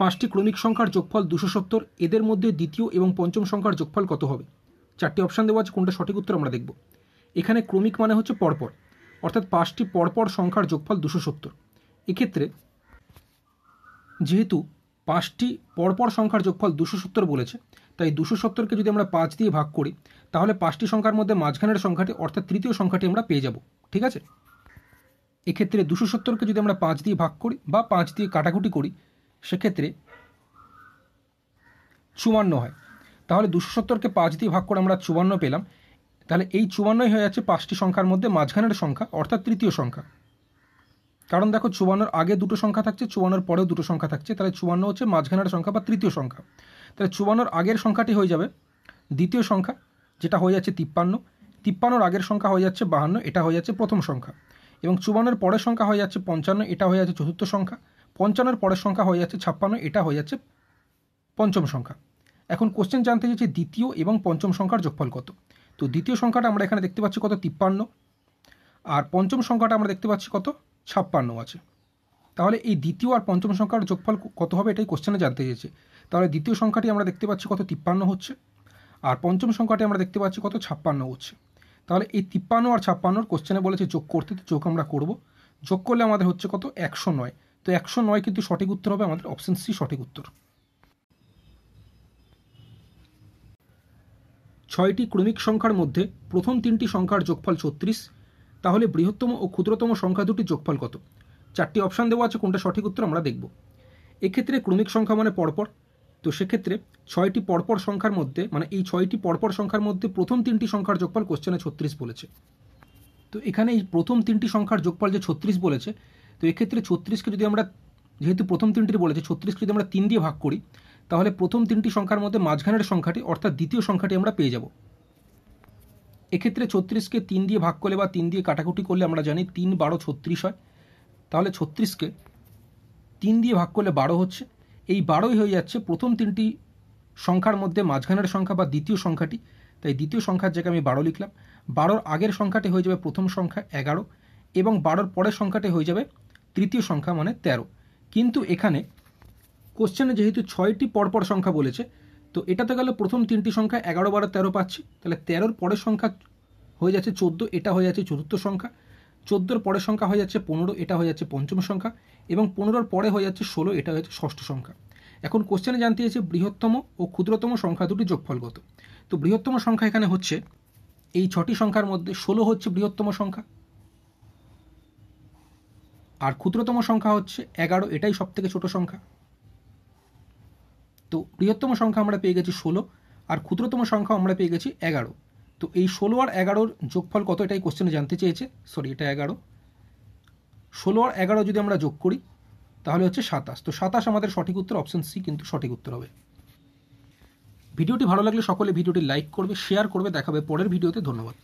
পাঁচটি ক্রমিক সংখ্যার যোগফল দুশো সত্তর এদের মধ্যে দ্বিতীয় এবং পঞ্চম সংখ্যার যোগফল কত হবে চারটি অপশান দেওয়া আছে কোনটা সঠিক উত্তর আমরা দেখব এখানে ক্রমিক মানে হচ্ছে পরপর অর্থাৎ পাঁচটি পরপর সংখ্যার যোগফল দুশো সত্তর এক্ষেত্রে যেহেতু পাঁচটি পরপর সংখ্যার যোগফল দুশো সত্তর বলেছে তাই দুশো সত্তরকে যদি আমরা পাঁচ দিয়ে ভাগ করি তাহলে পাঁচটি সংখ্যার মধ্যে মাঝখানের সংখ্যাটি অর্থাৎ তৃতীয় সংখ্যাটি আমরা পেয়ে যাব ঠিক আছে এক্ষেত্রে দুশো সত্তরকে যদি আমরা পাঁচ দিয়ে ভাগ করি বা পাঁচ দিয়ে কাটাকুটি করি সেক্ষেত্রে চুয়ান্ন হয় তাহলে দুশো সত্তরকে পাঁচ দিয়ে ভাগ করে আমরা চুয়ান্ন পেলাম তাহলে এই চুয়ান্নই হয়ে যাচ্ছে পাঁচটি সংখ্যার মধ্যে মাঝখানের সংখ্যা অর্থাৎ তৃতীয় সংখ্যা কারণ দেখো চুয়ান্নর আগে দুটো সংখ্যা থাকছে চুয়ান্নর পরেও দুটো সংখ্যা থাকছে তাহলে চুয়ান্ন হচ্ছে মাঝখানের সংখ্যা বা তৃতীয় সংখ্যা তাহলে চুয়ান্নর আগের সংখ্যাটি হয়ে যাবে দ্বিতীয় সংখ্যা যেটা হয়ে যাচ্ছে তিপ্পান্ন তিপ্পান্নর আগের সংখ্যা হয়ে যাচ্ছে বাহান্ন এটা হয়ে যাচ্ছে প্রথম সংখ্যা এবং চুয়ান্নর পরের সংখ্যা হয়ে যাচ্ছে পঞ্চান্ন এটা হয়ে যাচ্ছে চতুর্থ সংখ্যা পঞ্চান্নর পরের সংখ্যা হয়ে যাচ্ছে ছাপ্পান্ন এটা হয়ে যাচ্ছে পঞ্চম সংখ্যা এখন কোশ্চেন জানতে চাইছে দ্বিতীয় এবং পঞ্চম সংখ্যার যোগফল কত তো দ্বিতীয় সংখ্যাটা আমরা এখানে দেখতে পাচ্ছি কত তিপ্পান্ন আর পঞ্চম সংখ্যাটা আমরা দেখতে পাচ্ছি কত ছাপ্পান্ন আছে তাহলে এই দ্বিতীয় আর পঞ্চম সংখ্যার যোগফল কত হবে এটাই কোশ্চেনে জানতে চেয়েছে তাহলে দ্বিতীয় সংখ্যাটি আমরা দেখতে পাচ্ছি কত তিপ্পান্ন হচ্ছে আর পঞ্চম সংখ্যাটি আমরা দেখতে পাচ্ছি কত ছাপ্পান্ন হচ্ছে তাহলে এই তিপ্পান্ন আর ছাপ্পান্নর কোশ্চেনে বলেছে যোগ করতে তো যোগ আমরা করব যোগ করলে আমাদের হচ্ছে কত একশো নয় তো একশো নয় কিন্তু সঠিক উত্তর হবে আমাদের অপশন সি সঠিক উত্তর ছয়টি ক্রমিক সংখ্যার মধ্যে প্রথম তিনটি সংখ্যার যোগফল ছত্রিশ তাহলে বৃহত্তম ও ক্ষুদ্রতম সংখ্যা দুটি যোগফল কত চারটি অপশান দেওয়া আছে কোনটা সঠিক উত্তর আমরা দেখব এক্ষেত্রে ক্রমিক সংখ্যা মানে পরপর তো সেক্ষেত্রে ছয়টি পরপর সংখ্যার মধ্যে মানে এই ছয়টি পরপর সংখ্যার মধ্যে প্রথম তিনটি সংখ্যার যোগফল কোশ্চেনে ছত্রিশ বলেছে তো এখানে এই প্রথম তিনটি সংখ্যার যোগফল যে ছত্রিশ বলেছে তো এক্ষেত্রে ছত্রিশকে যদি আমরা যেহেতু প্রথম তিনটি বলেছে ছত্রিশকে যদি আমরা তিন দিয়ে ভাগ করি তাহলে প্রথম তিনটি সংখ্যার মধ্যে মাঝখানের সংখ্যাটি অর্থাৎ দ্বিতীয় সংখ্যাটি আমরা পেয়ে যাব এক্ষেত্রে ছত্রিশকে তিন দিয়ে ভাগ করলে বা তিন দিয়ে কাটাকুটি করলে আমরা জানি তিন বারো ছত্রিশ হয় তাহলে ছত্রিশকে তিন দিয়ে ভাগ করলে বারো হচ্ছে এই বারোই হয়ে যাচ্ছে প্রথম তিনটি সংখ্যার মধ্যে মাঝখানের সংখ্যা বা দ্বিতীয় সংখ্যাটি তাই দ্বিতীয় সংখ্যার জায়গায় আমি বারো লিখলাম বারোর আগের সংখ্যাটি হয়ে যাবে প্রথম সংখ্যা এগারো এবং বারোর পরের সংখ্যাটি হয়ে যাবে তৃতীয় সংখ্যা মানে ১৩ কিন্তু এখানে কোশ্চেনে যেহেতু ছয়টি পরপর সংখ্যা বলেছে তো এটাতে গেলে প্রথম তিনটি সংখ্যা এগারো বারো তেরো পাচ্ছি তাহলে তেরোর পরের সংখ্যা হয়ে যাচ্ছে চোদ্দো এটা হয়ে যাচ্ছে চতুর্থ সংখ্যা চোদ্দোর পরের সংখ্যা হয়ে যাচ্ছে পনেরো এটা হয়ে যাচ্ছে পঞ্চম সংখ্যা এবং পনেরোর পরে হয়ে যাচ্ছে ষোলো এটা হয়ে যাচ্ছে ষষ্ঠ সংখ্যা এখন কোশ্চেনে জানতে চেয়েছে বৃহত্তম ও ক্ষুদ্রতম সংখ্যা দুটি যোগফলগত তো বৃহত্তম সংখ্যা এখানে হচ্ছে এই ছটি সংখ্যার মধ্যে ষোলো হচ্ছে বৃহত্তম সংখ্যা আর ক্ষুদ্রতম সংখ্যা হচ্ছে এগারো এটাই সব থেকে ছোটো সংখ্যা তো বৃহত্তম সংখ্যা আমরা পেয়ে গেছি ষোলো আর ক্ষুদ্রতম সংখ্যা আমরা পেয়ে গেছি এগারো তো এই ষোলো আর এগারোর যোগফল কত এটাই কোশ্চেনে জানতে চেয়েছে সরি এটা এগারো ষোলো আর এগারো যদি আমরা যোগ করি তাহলে হচ্ছে সাতাশ তো সাতাশ আমাদের সঠিক উত্তর অপশন সি কিন্তু সঠিক উত্তর হবে ভিডিওটি ভালো লাগলে সকলে ভিডিওটি লাইক করবে শেয়ার করবে দেখাবে পরের ভিডিওতে ধন্যবাদ